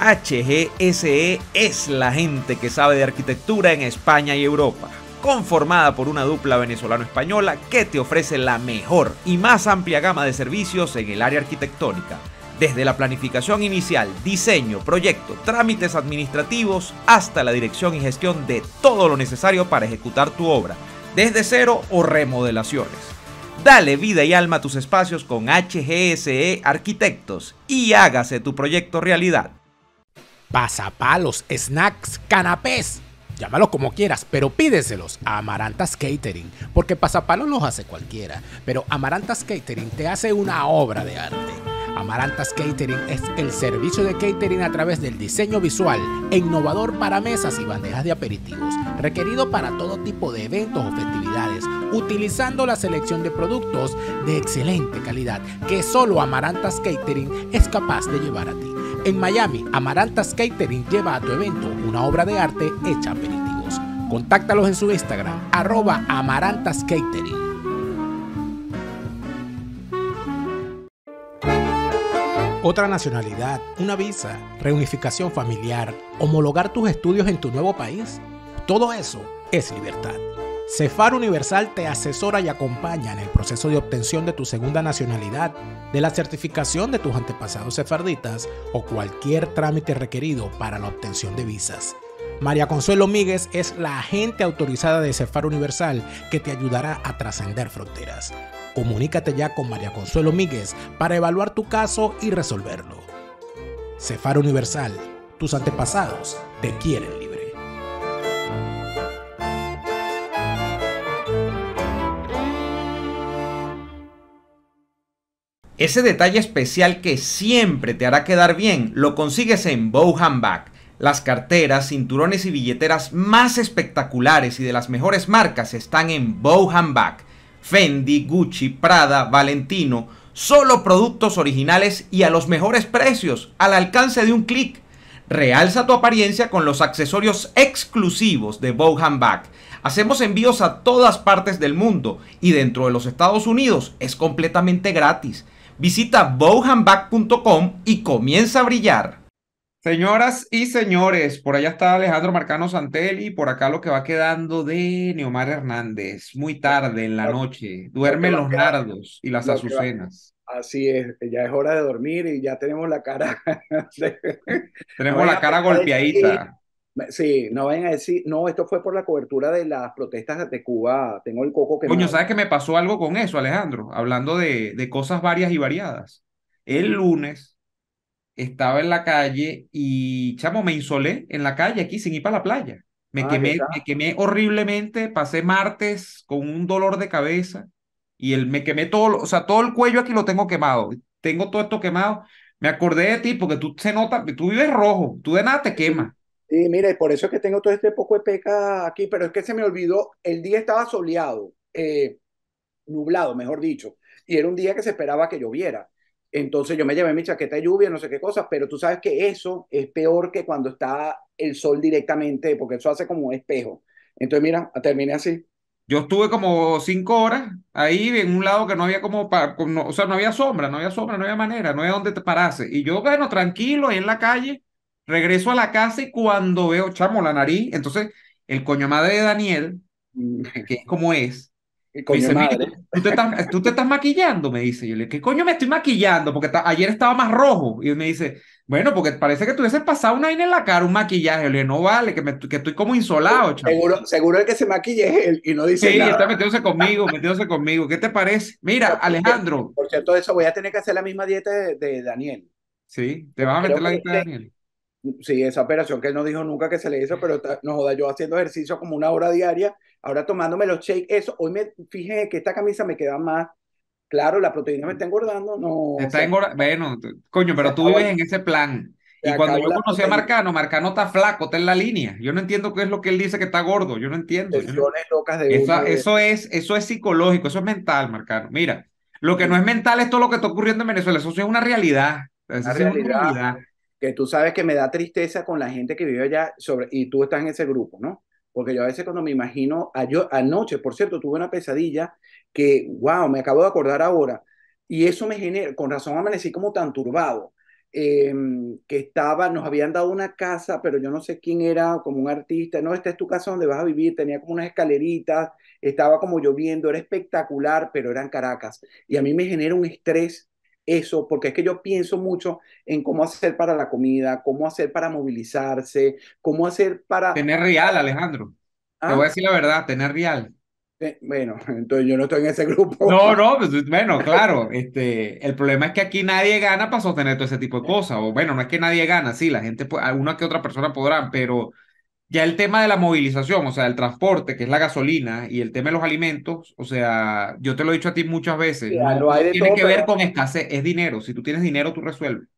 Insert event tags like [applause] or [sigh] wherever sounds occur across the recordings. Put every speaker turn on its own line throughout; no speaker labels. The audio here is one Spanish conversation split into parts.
HGSE es la gente que sabe de arquitectura en España y Europa, conformada por una dupla venezolano-española que te ofrece la mejor y más amplia gama de servicios en el área arquitectónica desde la planificación inicial, diseño, proyecto, trámites administrativos, hasta la dirección y gestión de todo lo necesario para ejecutar tu obra, desde cero o remodelaciones. Dale vida y alma a tus espacios con HGSE Arquitectos y
hágase tu proyecto realidad. Pasapalos, snacks, canapés. Llámalo como quieras, pero pídeselos a Amarantas Catering, porque pasapalos los hace cualquiera, pero Amarantas Catering te hace una obra de arte. Amarantas Catering es el servicio de catering a través del diseño visual e innovador para mesas y bandejas de aperitivos, requerido para todo tipo de eventos o festividades, utilizando la selección de productos de excelente calidad que solo Amarantas Catering es capaz de llevar a ti. En Miami, Amarantas Catering lleva a tu evento una obra de arte hecha aperitivos. Contáctalos en su Instagram, arroba Amarantas Catering. otra nacionalidad, una visa, reunificación familiar, homologar tus estudios en tu nuevo país. Todo eso es libertad. Cefar Universal te asesora y acompaña en el proceso de obtención de tu segunda nacionalidad, de la certificación de tus antepasados sefarditas o cualquier trámite requerido para la obtención de visas. María Consuelo Míguez es la agente autorizada de Cefar Universal que te ayudará a trascender fronteras. Comunícate ya con María Consuelo Míguez para evaluar tu caso y resolverlo. Cefar Universal, tus antepasados te quieren libre.
Ese detalle especial que siempre te hará quedar bien lo consigues en Bow Back. Las carteras, cinturones y billeteras más espectaculares y de las mejores marcas están en Bowham Fendi, Gucci, Prada, Valentino, solo productos originales y a los mejores precios, al alcance de un clic. Realza tu apariencia con los accesorios exclusivos de Bowham Hacemos envíos a todas partes del mundo y dentro de los Estados Unidos es completamente gratis. Visita bowhandback.com y comienza a brillar. Señoras y señores, por allá está Alejandro Marcano Santelli, por acá lo que va quedando de Neomar Hernández. Muy tarde en la noche, duermen los nardos y las azucenas.
Así es, ya es hora de dormir y ya tenemos la cara. [laughs] tenemos la cara golpeadita. sí, no vayan a decir, no, esto fue por la cobertura de las protestas de Cuba. Tengo el coco que. Coño,
¿sabes que me pasó algo con eso, Alejandro? Hablando de, de cosas varias y variadas. El lunes estaba en la calle y, chamo, me insolé en la calle aquí sin ir para la playa. Me, ah, quemé, me quemé horriblemente, pasé martes con un dolor de cabeza y el me quemé todo, o sea, todo el cuello aquí lo tengo quemado, tengo todo esto quemado. Me acordé de ti porque tú se nota, tú vives rojo, tú de nada te quemas.
Sí, mira, por eso es que tengo todo este poco de peca aquí, pero es que se me olvidó, el día estaba soleado, eh, nublado, mejor dicho, y era un día que se esperaba que lloviera. Entonces yo me llevé mi chaqueta de lluvia, no sé qué cosas, pero tú sabes que eso es peor que cuando está el sol directamente, porque eso hace como un espejo. Entonces mira, terminé así.
Yo estuve como cinco horas ahí en un lado que no había como, o sea, no había sombra, no había sombra, no había manera, no había dónde te parase. Y yo, bueno, tranquilo, ahí en la calle, regreso a la casa y cuando veo, chamo, la nariz, entonces el coño madre de Daniel, mm. que es como es, Coño dice, madre. ¿tú te, estás, ¿tú te, estás, maquillando, me dice. Yo le digo, ¿qué coño me estoy maquillando? Porque ayer estaba más rojo. Y me dice, bueno, porque parece que tuvieses pasado una aire en la cara, un maquillaje. Yo le digo, no vale, que, me, que estoy como insolado, chaval.
Seguro, seguro el que se maquille es él y no dice nada. Sí, está
metiéndose conmigo, metiéndose conmigo. ¿Qué te parece? Mira, Alejandro.
por cierto, eso voy a tener que hacer la misma dieta de, Daniel.
Sí, te vas a meter la dieta de este Daniel.
Sí, esa operación que él no dijo nunca que se le hizo, pero nos joda yo haciendo ejercicio como una hora diaria Ahora tomándome los shakes, eso, hoy me fijé que esta camisa me queda más. Claro, la proteína me está engordando, no. Está engordando,
bueno, coño, pero tú vives en ese plan. Y cuando yo conocí a Marcano, Marcano está flaco, está en la línea. Yo no entiendo qué es lo que él dice que está gordo, yo no entiendo. Locas de eso, es, eso es psicológico, eso es mental, Marcano. Mira, lo que no es mental es todo lo que está ocurriendo en Venezuela, eso sí es una realidad. es una realidad.
Que tú sabes que me da tristeza con la gente que vive allá sobre, y tú estás en ese grupo, ¿no? porque yo a veces cuando me imagino, a yo, anoche, por cierto, tuve una pesadilla que, wow, me acabo de acordar ahora, y eso me genera, con razón amanecí como tan turbado, em, que estaba, nos habían dado una casa, pero yo no sé quién era, como un artista, no, esta es tu casa donde vas a vivir, tenía como unas escaleritas, estaba como lloviendo, era espectacular, pero era en Caracas, y a mí me genera un estrés eso, porque es que yo pienso mucho en cómo hacer para la comida, cómo hacer para movilizarse, cómo hacer para... Tener real, Alejandro. Te ah. voy a decir
la verdad, tener real.
Eh, bueno, [laughs] entonces yo no estoy en ese grupo.
No, no, pues, bueno, claro, este, el problema es que aquí nadie gana para sostener todo ese tipo de cosas, o bueno, no es que nadie gana, sí, la gente, pues, alguna que otra persona podrán, pero ya el tema de la movilización, o sea, el transporte, que es la gasolina, y el tema de los alimentos, o sea, yo te lo he dicho a ti muchas veces, tiene que ver con escasez, es dinero. Si tú tienes dinero, tú resuelves.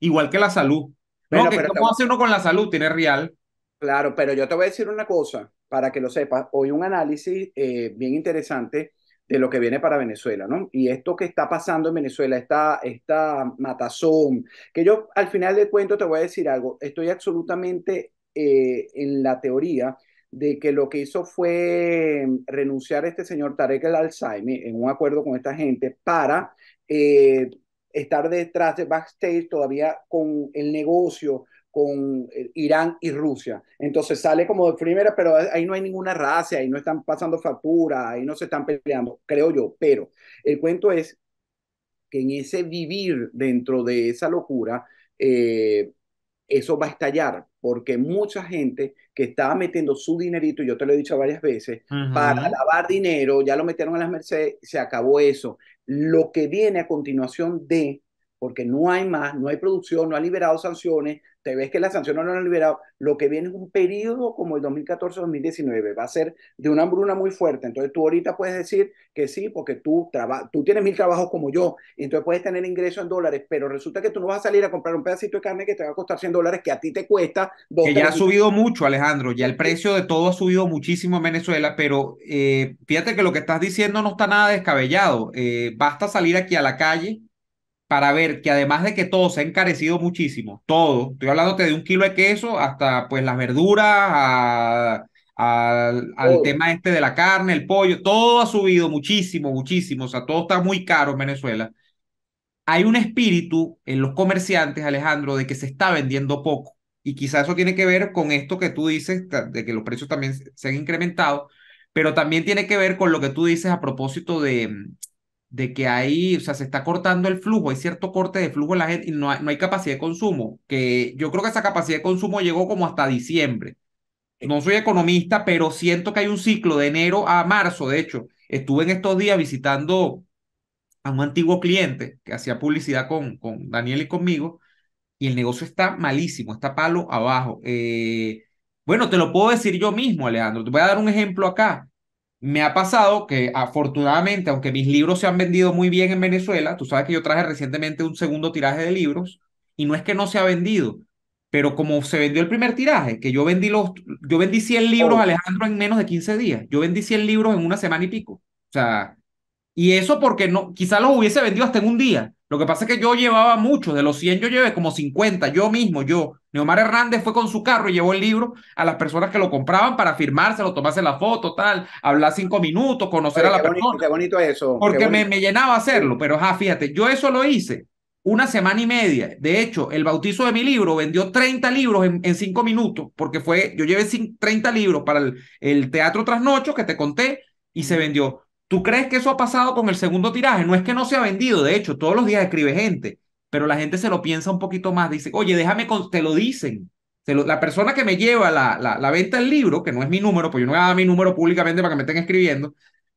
igual que la salud. no, pero ¿cómo hace uno con la salud? Tiene real. Claro, pero yo te voy a decir
una cosa, para que lo sepas. Hoy un análisis eh, bien interesante de lo que viene para Venezuela, ¿no? Y esto que está pasando en Venezuela, esta, esta matazón, que yo al final del cuento te voy a decir algo, estoy absolutamente eh, en la teoría de que lo que hizo fue mm, renunciar a este señor Tarek el Alzheimer en un acuerdo con esta gente para eh, estar detrás de backstage todavía con el negocio con eh, Irán y Rusia. Entonces sale como de primera, pero ahí no hay ninguna raza, ahí no están pasando factura, ahí no se están peleando, creo yo. Pero el cuento es que en ese vivir dentro de esa locura, eh, eso va a estallar, porque mucha gente que estaba metiendo su dinerito, yo te lo he dicho varias veces, para lavar dinero, ya lo metieron a las Mercedes, se acabó eso. Lo que viene a continuación de porque no hay más, no hay producción, no ha liberado sanciones, te ves que las sanciones no las han liberado, lo que viene es un periodo como el 2014-2019, va a ser de una hambruna muy fuerte, entonces tú ahorita puedes decir que sí, porque tú, tú tienes mil trabajos como yo, entonces puedes tener ingresos en dólares, pero resulta que tú no vas a salir a comprar un pedacito de carne que te va a costar 100 dólares, que a ti te cuesta... que ya ha subido
mucho, Alejandro, ya el precio de todo ha subido muchísimo en Venezuela, pero eh, fíjate que lo que estás diciendo no está nada descabellado, eh, basta salir aquí a la calle para ver que además de que todo se ha encarecido muchísimo, todo, estoy hablándote de un kilo de queso hasta pues las verduras, al tema este de la carne, el pollo, todo ha subido muchísimo, muchísimo, o sea, todo está muy caro en Venezuela. Hay un espíritu en los comerciantes, Alejandro, de que se está vendiendo poco. Y quizás eso tiene que ver con esto que tú dices, de que los precios también se han incrementado, pero también tiene que ver con lo que tú dices a propósito de, de que ahí o sea, se está cortando el flujo, hay cierto corte de flujo en la gente y no hay, capacidad de consumo, que yo creo que esa capacidad de consumo llegó como hasta diciembre. No soy economista, pero siento que hay un ciclo de enero a marzo, de hecho, estuve en estos días visitando a un antiguo cliente que hacía publicidad con, con Daniel y conmigo, y el negocio está malísimo, está palo abajo. Eh, bueno, te lo puedo decir yo mismo, Alejandro. Te voy a dar un ejemplo acá. Me ha pasado que afortunadamente, aunque mis libros se han vendido muy bien en Venezuela, tú sabes que yo traje recientemente un segundo tiraje de libros y no es que no se ha vendido, pero como se vendió el primer tiraje, que yo vendí los yo vendí 100 libros oh. Alejandro en menos de 15 días. Yo vendí 100 libros en una semana y pico. O sea, y eso porque no quizá los hubiese vendido hasta en un día, lo que pasa es que yo llevaba mucho, de los 100 yo llevé como 50, yo mismo, yo. Neomar Hernández fue con su carro y llevó el libro a las personas que lo compraban para firmárselo, tomarse la foto, tal, hablar cinco minutos, conocer a la persona.
Qué bonito eso. Porque Me,
me, llenaba hacerlo, pero fíjate, yo eso lo hice una semana y media. De hecho, el bautizo de mi libro vendió 30 libros en, cinco minutos, porque fue, yo llevé 30 libros para el, el Teatro Trasnocho que te conté y se vendió. ¿Tú crees que eso ha pasado con el segundo tiraje? No es que no se ha vendido, de hecho, todos los días escribe gente, pero la gente se lo piensa un poquito más, dice, oye, déjame, te lo dicen. la persona que me lleva la, la, venta del libro, que no es mi número, pues yo no voy a dar mi número públicamente para que me estén escribiendo,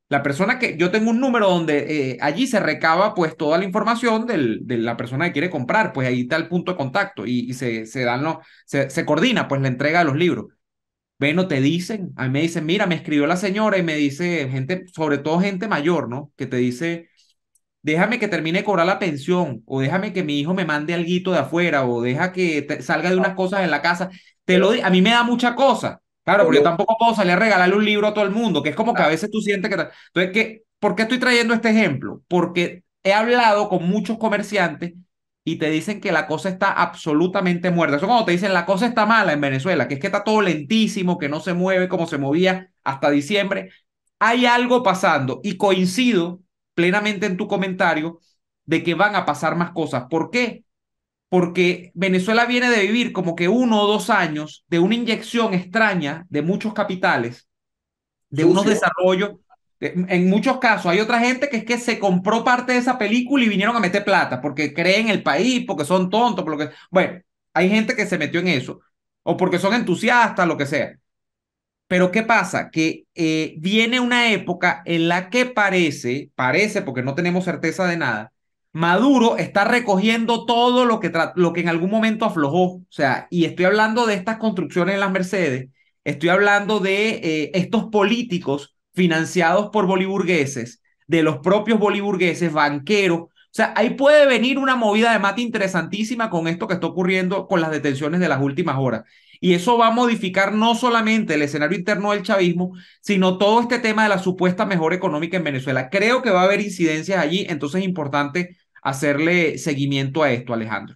la persona que yo tengo un número donde eh, allí se recaba pues toda la información de la persona que quiere comprar, pues ahí está el punto de contacto y, se, se, dan los, se coordina pues la entrega de los libros. Bueno, te dicen, a mí me dicen, mira, me escribió la señora y me dice, gente, sobre todo gente mayor, ¿no? Que te dice, déjame que termine de cobrar la pensión, o déjame que mi hijo me mande alguito de afuera, o deja que salga de unas cosas en la casa. Te lo a mí me da mucha cosa. Claro, porque yo tampoco puedo salir a regalarle un libro a todo el mundo, que es como que a veces tú sientes que... Entonces, ¿qué? ¿por qué estoy trayendo este ejemplo? Porque he hablado con muchos comerciantes y te dicen que la cosa está absolutamente muerta. Eso cuando te dicen la cosa está mala en Venezuela, que es que está todo lentísimo, que no se mueve como se movía hasta diciembre. Hay algo pasando y coincido plenamente en tu comentario de que van a pasar más cosas. ¿Por qué? Porque Venezuela viene de vivir como que uno o dos años de una inyección extraña de muchos capitales, de unos desarrollos eh, en muchos casos hay otra gente que es que se compró parte de esa película y vinieron a meter plata porque creen el país, porque son tontos, porque. Bueno, hay gente que se metió en eso, o porque son entusiastas, lo que sea. Pero ¿qué pasa? Que eh, viene una época en la que parece, parece porque no tenemos certeza de nada, Maduro está recogiendo todo lo que, lo que en algún momento aflojó. O sea, y estoy hablando de estas construcciones en las Mercedes, estoy hablando de eh, estos políticos financiados por boliburgueses, de los propios boliburgueses, banqueros. O sea, ahí puede venir una movida de mate interesantísima con esto que está ocurriendo con las detenciones de las últimas horas. Y eso va a modificar no solamente el escenario interno del chavismo, sino todo este tema de la supuesta mejor económica en Venezuela. Creo que va a haber incidencias allí, entonces es importante hacerle seguimiento a esto, Alejandro.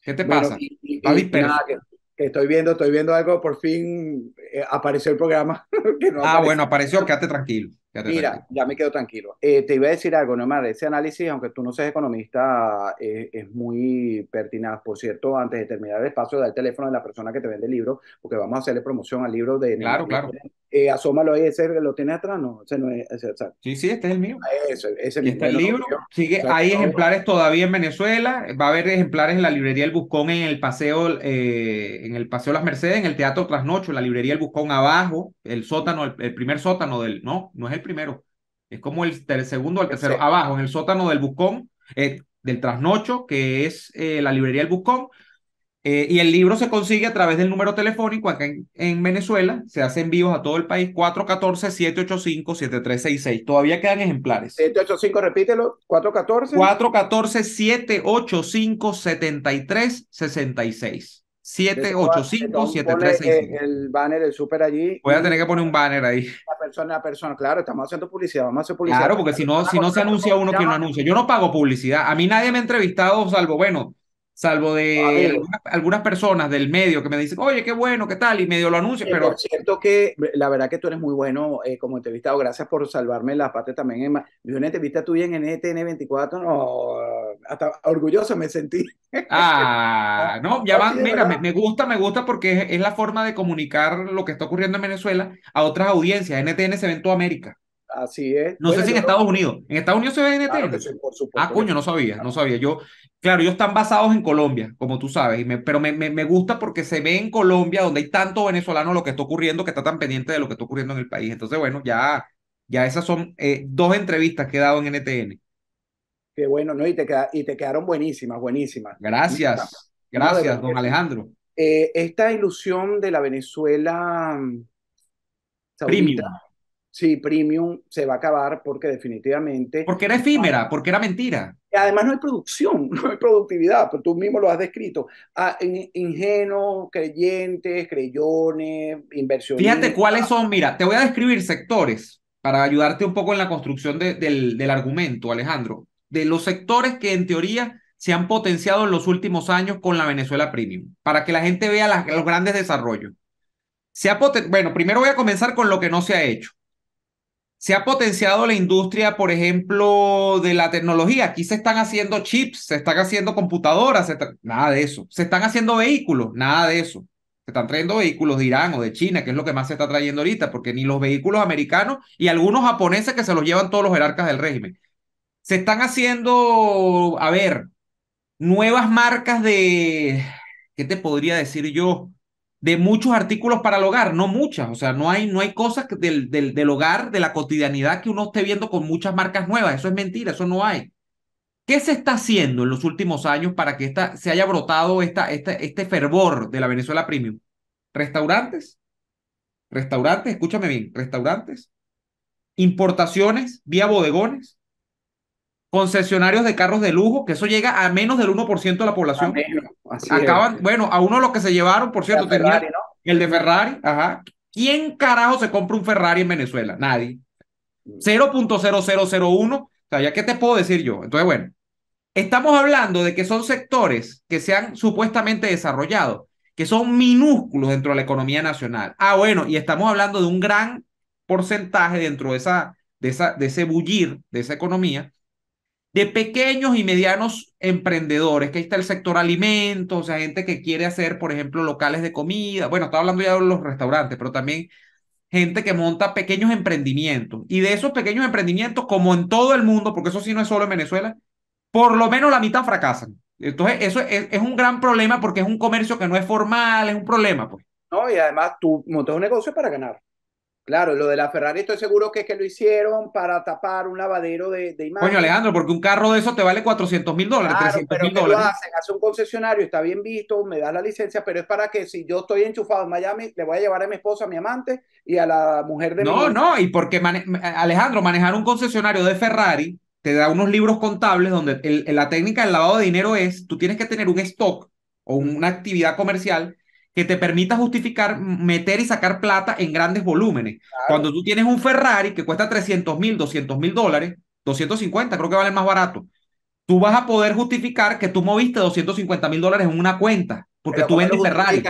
¿Qué te pasa?
estoy viendo, estoy viendo algo, por fin eh, apareció el programa.
[laughs] ah, bueno, apareció, quédate tranquilo. Mira, ya me quedo tranquilo. Eh, te iba a
decir algo, de ese análisis, aunque tú no seas economista, eh, es muy pertinaz. Por cierto, antes de terminar el espacio, da el teléfono de la persona que te vende el libro, porque vamos a hacerle promoción al libro de... Claro, claro eh, asómalo ahí, ese lo tiene atrás, no, Sí, sí, este es el mío. Ese, ese el libro, sigue, hay ejemplares
todavía en Venezuela, va a haber ejemplares en la librería El Buscón, en el paseo, eh, en el paseo Las Mercedes, en el Teatro Trasnocho, la librería El Buscón abajo, el sótano, el, primer sótano del, no, no es el primero, es como el, segundo el tercero, abajo, en el sótano del Buscón, eh, del Trasnocho, que es eh, la librería El Buscón, eh, y el libro se consigue a través del número telefónico acá en, Venezuela. Se hacen envíos a todo el país, 414-785-7366. Todavía quedan ejemplares.
785,
repítelo, 414.
414-785-7366. 785-7366.
El banner, del súper allí. Voy a tener
que poner un banner ahí. La
persona, la persona, claro, estamos haciendo publicidad, vamos a hacer publicidad. Claro, porque si no, si no se anuncia uno, que no
anuncia. Yo no pago publicidad. A mí nadie me ha entrevistado, salvo, bueno, salvo de algunas, personas del medio que me dicen, oye, qué bueno, qué tal, y medio lo anuncio, pero... Por cierto que
la verdad que tú eres muy bueno eh, como entrevistado, gracias por salvarme la parte también, Emma. Yo una entrevista tuya en NTN24, no, hasta orgulloso me sentí.
Ah, no, [laughs] ya va, mira, me, gusta, me gusta porque es, la forma de comunicar lo que está ocurriendo en Venezuela a otras audiencias. NTN se ve en toda América. Así es. No sé si en Estados Unidos. ¿En Estados Unidos se ve NTN? Ah, coño, no sabía, no sabía. Yo, claro, ellos están basados en Colombia, como tú sabes, pero me, gusta porque se ve en Colombia, donde hay tanto venezolano lo que está ocurriendo, que está tan pendiente de lo que está ocurriendo en el país. Entonces, bueno, ya, ya esas son eh, dos entrevistas que he dado en NTN.
Qué bueno, ¿no? Y te, y te quedaron buenísimas, buenísimas. Gracias,
gracias, don Alejandro.
Eh, esta ilusión de la Venezuela... Mm,
saudita,
Sí, premium se va a acabar porque definitivamente... Porque era
efímera, porque era mentira.
Además no hay producción, [laughs] no hay productividad, pero pues tú mismo lo has descrito. Ah, ingenuos, creyentes, creyones, inversiones... Fíjate
cuáles son, mira, te voy a describir sectores para ayudarte un poco en la construcción del, del argumento, Alejandro, de los sectores que en teoría se han potenciado en los últimos años con la Venezuela Premium, para que la gente vea los grandes desarrollos. Se bueno, primero voy a comenzar con lo que no se ha hecho. Se ha potenciado la industria, por ejemplo, de la tecnología. Aquí se están haciendo chips, se están haciendo computadoras, nada de eso. Se están haciendo vehículos, nada de eso. Se están trayendo vehículos de Irán o de China, que es lo que más se está trayendo ahorita, porque ni los vehículos americanos y algunos japoneses que se los llevan todos los jerarcas del régimen. Se están haciendo, a ver, nuevas marcas de, ¿qué te podría decir yo? de muchos artículos para el hogar, no muchas, o sea, no hay, no hay cosas del, del, del hogar, de la cotidianidad que uno esté viendo con muchas marcas nuevas, eso es mentira, eso no hay. ¿Qué se está haciendo en los últimos años para que esta, se haya brotado esta, este fervor de la Venezuela Premium? ¿Restaurantes? ¿Restaurantes? Escúchame bien, ¿restaurantes? ¿Importaciones vía bodegones? ¿Concesionarios de carros de lujo? Que eso llega a menos del 1% de la población. Acaban, bueno, a uno de los que se llevaron, por cierto, tenía el de Ferrari, ajá. ¿Quién carajo se compra un Ferrari en Venezuela? Nadie. 0.0001. O sea, ¿ya qué te puedo decir yo? Entonces, bueno, estamos hablando de que son sectores que se han supuestamente desarrollado, que son minúsculos dentro de la economía nacional. Ah, bueno, y estamos hablando de un gran porcentaje dentro de, esa, de, esa, de ese bullir de esa economía de pequeños y medianos emprendedores, que ahí está el sector alimentos, o sea, gente que quiere hacer, por ejemplo, locales de comida, bueno, estaba hablando ya de los restaurantes, pero también gente que monta pequeños emprendimientos. Y de esos pequeños emprendimientos, como en todo el mundo, porque eso sí no es solo en Venezuela, por lo menos la mitad fracasan. Entonces, eso es, un gran problema porque es un comercio que no es formal, es un problema, pues.
No, y además tú montas un negocio para ganar. Claro, lo de la Ferrari estoy seguro que es que lo hicieron para tapar un lavadero de, de imagen. Coño, Alejandro,
porque un carro de eso te vale 400 mil dólares, 300 mil dólares. Lo hacen,
hace un concesionario, está bien visto, me da la licencia, pero es para que si yo estoy enchufado en Miami, le voy a llevar a mi esposa, a mi amante y a la mujer de No,
no, y porque, Alejandro, manejar un concesionario de Ferrari te da unos libros contables donde la técnica del lavado de dinero es, tú tienes que tener un stock o una actividad comercial que te permita justificar meter y sacar plata en grandes volúmenes. Cuando tú tienes un Ferrari que cuesta 300 mil, 200 mil dólares, 250 creo que vale más barato, tú vas a poder justificar que tú moviste 250 mil dólares en una cuenta. Porque tú vendes Ferrari.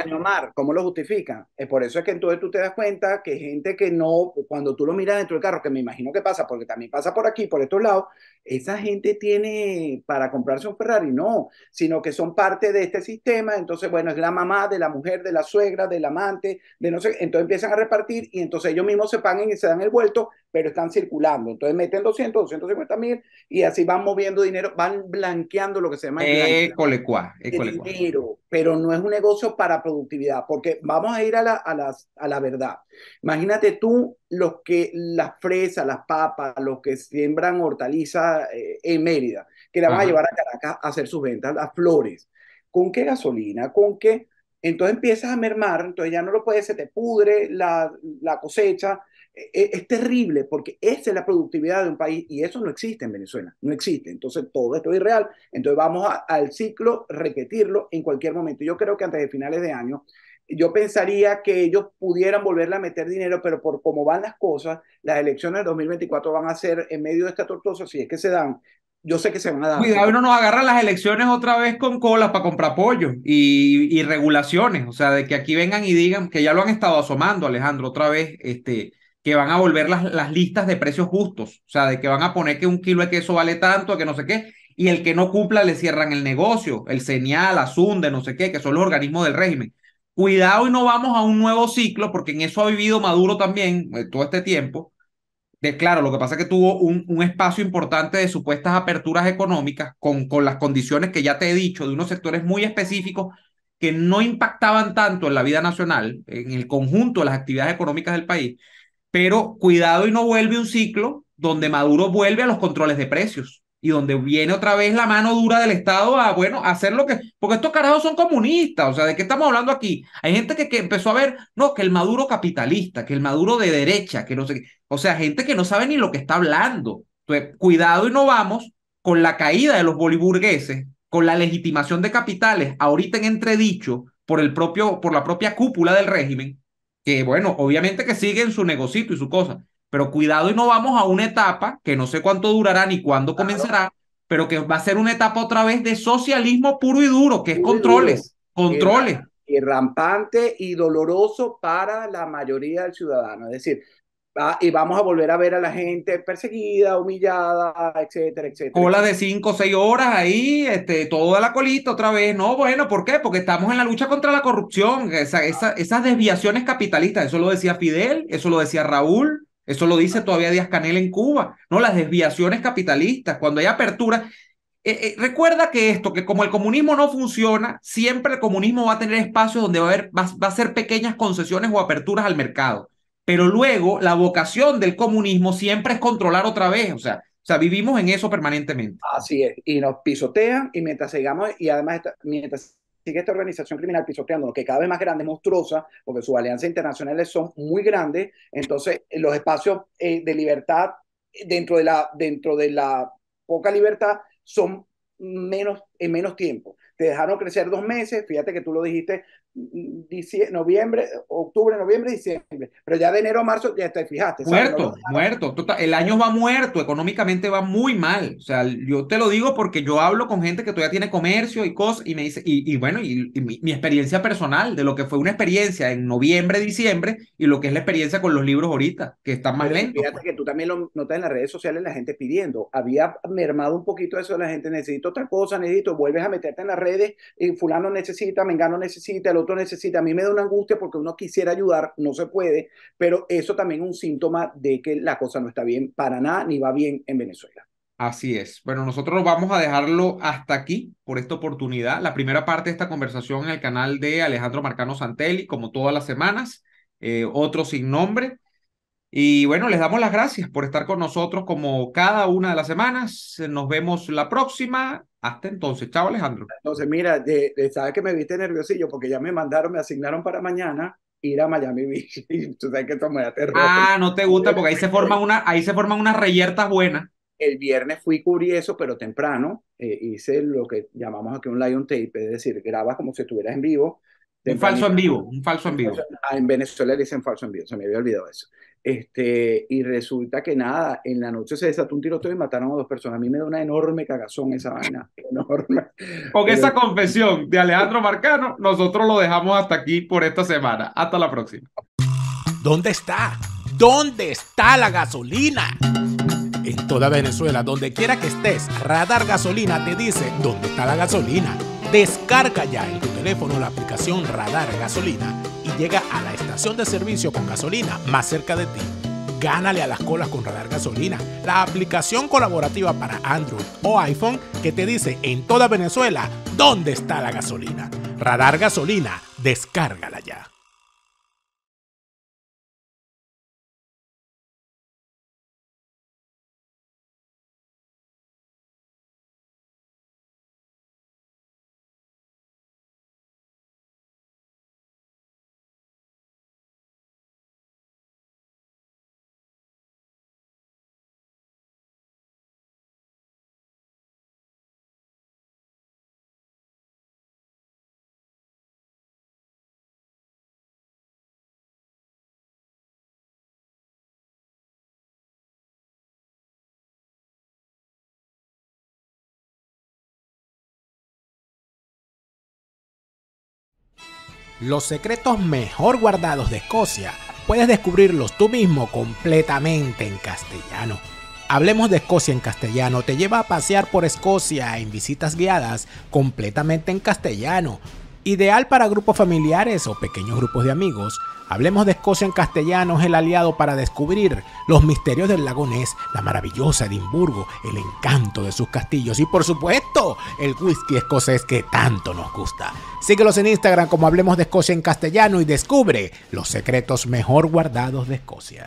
¿Cómo lo justifican? Eh, por eso es que entonces tú te das cuenta que gente que no, cuando tú lo miras dentro del carro, que me imagino que pasa, porque también pasa por aquí, por estos lados, esa gente tiene para comprarse un Ferrari, no, sino que son parte de este sistema, entonces, bueno, es la mamá de la mujer, de la suegra, del amante, de no sé, entonces empiezan a repartir y entonces ellos mismos se pagan y se dan el vuelto, pero están circulando. Entonces meten 200, 250 mil y así van moviendo dinero, van blanqueando lo que se llama. École,
cuá, école,
dinero pero no es un negocio para productividad, porque vamos a ir a la, a a la verdad. Imagínate tú los que las fresas, las papas, los que siembran hortalizas eh, en Mérida, que la van a llevar a Caracas a hacer sus ventas, las flores. ¿Con qué gasolina? ¿Con qué? Entonces empiezas a mermar, entonces ya no lo puedes, se te pudre la, la cosecha, e-, e-, es, terrible porque esa es la productividad de un país y eso no existe en Venezuela, no existe. Entonces todo esto es irreal. Entonces vamos al ciclo, repetirlo en cualquier momento. Yo creo que antes de finales de año, yo pensaría que ellos pudieran volverle a meter dinero, pero por cómo van las cosas, las elecciones del 2024 van a ser en medio de esta tortuosa, si es que se dan, yo sé que se van a dar. Cuidado, no nos agarran las
elecciones otra vez con colas para comprar apoyo y, y, regulaciones. O sea, de que aquí vengan y digan que ya lo han estado asomando, Alejandro, otra vez, este, que van a volver las, las listas de precios justos, o sea, de que van a poner que un kilo de queso vale tanto, que no sé qué, y el que no cumpla le cierran el negocio, el señal, Asunde, no sé qué, que son los organismos del régimen. Cuidado y no vamos a un nuevo ciclo, porque en eso ha vivido Maduro también eh, todo este tiempo. De, claro, lo que pasa es que tuvo un, espacio importante de supuestas aperturas económicas con, con las condiciones que ya te he dicho, de unos sectores muy específicos que no impactaban tanto en la vida nacional, en el conjunto de las actividades económicas del país, pero cuidado y no vuelve un ciclo donde Maduro vuelve a los controles de precios y donde viene otra vez la mano dura del Estado a, bueno, hacer lo que, porque estos carajos son comunistas, o sea, ¿de qué estamos hablando aquí? Hay gente que, que, empezó a ver, no, que el Maduro capitalista, que el Maduro de derecha, que no sé, o sea, gente que no sabe ni lo que está hablando. Entonces, cuidado y no vamos con la caída de los boliburgueses, con la legitimación de capitales, ahorita en entredicho por, el propio, por la propia cúpula del régimen, que bueno, obviamente que siguen su negocito y su cosa, pero cuidado y no vamos a una etapa que no sé cuánto durará ni cuándo comenzará, pero que va a ser una etapa otra vez de socialismo puro y duro, que es controles, controles.
Y rampante y doloroso para la mayoría del ciudadano. Es decir, Ah, y vamos a volver a ver a la gente perseguida, humillada, etcétera, etcétera. Cola
de cinco o seis horas ahí, este, toda la colita otra vez. No, bueno, ¿por qué? Porque estamos en la lucha contra la corrupción, esas desviaciones capitalistas, eso lo decía Fidel, eso lo decía Raúl, eso lo dice todavía Díaz Canel en Cuba, ¿no? Las desviaciones capitalistas, cuando hay apertura. Eh, eh, recuerda que esto, que como el comunismo no funciona, siempre el comunismo va a tener espacios donde va a, haber, va a ser pequeñas concesiones o aperturas al mercado pero luego la vocación del comunismo siempre es controlar otra vez, o sea, sea, vivimos en eso permanentemente.
Así es, y nos pisotean y mientras sigamos, y además mientras sigue esta organización criminal pisoteándonos, que cada vez más grande, monstruosa, porque sus alianzas internacionales son muy grandes, entonces eh, los espacios eh, de libertad dentro de la, dentro de la poca libertad son menos en menos tiempo. Te dejaron crecer dos meses, fíjate que tú lo dijiste, noviembre, octubre, noviembre, diciembre, pero ya de enero a marzo ya te fijaste. Muerto,
muerto, el año va muerto, económicamente va muy mal, o sea, yo te lo digo porque yo hablo con gente que todavía tiene comercio y cosas, y me dice, y, bueno, y, mi, experiencia personal, de lo que fue una experiencia en noviembre, diciembre, y lo que es la experiencia con los libros ahorita, que están más lentos.
Fíjate que tú también lo notas en las redes sociales, la gente pidiendo, había mermado un poquito eso, la gente necesita otra cosa, necesito, vuelves a meterte en las redes, y fulano necesita, mengano necesita, lo otro necesita. A mí me da una angustia porque uno quisiera ayudar, no se puede, pero eso también es un síntoma de que la cosa no está bien para nada ni va bien en Venezuela.
Así es. Bueno, nosotros vamos a dejarlo hasta aquí por esta oportunidad. La primera parte de esta conversación en el canal de Alejandro Marcano Santelli, como todas las semanas, eh, otro sin nombre. Y bueno, les damos las gracias por estar con nosotros como cada una de las semanas. Nos vemos la próxima hasta entonces, chao Alejandro.
Entonces, mira, sabes que me viste nerviosillo porque ya me mandaron, me asignaron para mañana ir a Miami [laughs] Beach. Y tú sabes que esto me
Ah, no te gusta porque ahí se forman una, unas reyertas buenas.
El viernes fui curioso, pero temprano eh, hice lo que llamamos aquí un lion tape, es decir, grabas como si estuvieras en vivo.
Un falso en vivo, un falso en vivo.
Ah, en Venezuela le dicen falso en vivo, se me había olvidado eso. Este, y resulta que nada, en la noche se desató un tiroteo y mataron a dos personas. A mí me da una enorme cagazón esa vaina, [laughs] enorme.
Con esa confesión de Alejandro Marcano,
nosotros lo dejamos hasta aquí por esta semana. Hasta la próxima. ¿Dónde está? ¿Dónde está la gasolina? En toda Venezuela, donde quiera que estés, Radar Gasolina te dice dónde está la gasolina. Descarga ya en tu teléfono la aplicación Radar Gasolina y llega a la de servicio con gasolina más cerca de ti. Gánale a las colas con Radar Gasolina, la aplicación colaborativa para Android o iPhone que te dice en toda Venezuela dónde está la gasolina. Radar Gasolina, descárgala ya. Los secretos mejor guardados de Escocia puedes descubrirlos tú mismo completamente en castellano. Hablemos de Escocia en castellano te lleva a pasear por Escocia en visitas guiadas completamente en castellano Ideal para grupos familiares o pequeños grupos de amigos, Hablemos de Escocia en castellano es el aliado para descubrir los misterios del lago Ness, la maravillosa Edimburgo, el encanto de sus castillos y por supuesto el whisky escocés que tanto nos gusta. Síguelos en Instagram como Hablemos de Escocia en castellano y descubre los secretos mejor guardados de Escocia.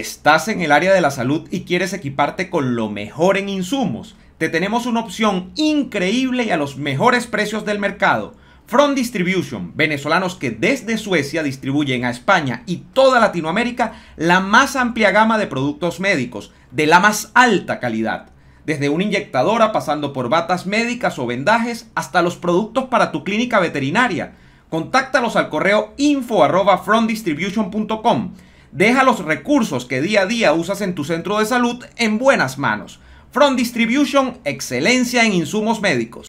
estás en el área de la salud y quieres equiparte con lo mejor en insumos, te tenemos una opción increíble y a los mejores precios del mercado. Front Distribution, venezolanos que desde Suecia distribuyen a España y toda Latinoamérica la más amplia gama de productos médicos, de la más alta calidad. Desde una inyectadora pasando por batas médicas o vendajes hasta los productos para tu clínica veterinaria. Contáctalos al correo info Deja los recursos que día a día usas en tu centro de salud en buenas manos. From
Distribution, excelencia en insumos médicos.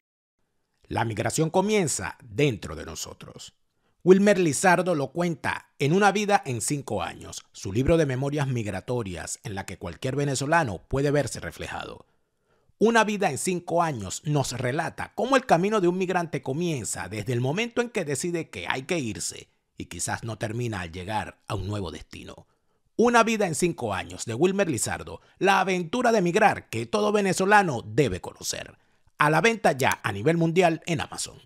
La migración comienza dentro de nosotros. Wilmer Lizardo lo cuenta en Una vida en cinco años, su libro de memorias migratorias en la que cualquier venezolano puede verse reflejado. Una vida en cinco años nos relata cómo el camino de un migrante comienza desde el momento en que decide que hay que irse y quizás no termina al llegar a un nuevo destino. Una vida en cinco años de Wilmer Lizardo, la aventura de emigrar que todo venezolano debe conocer. A la venta ya a nivel mundial en Amazon.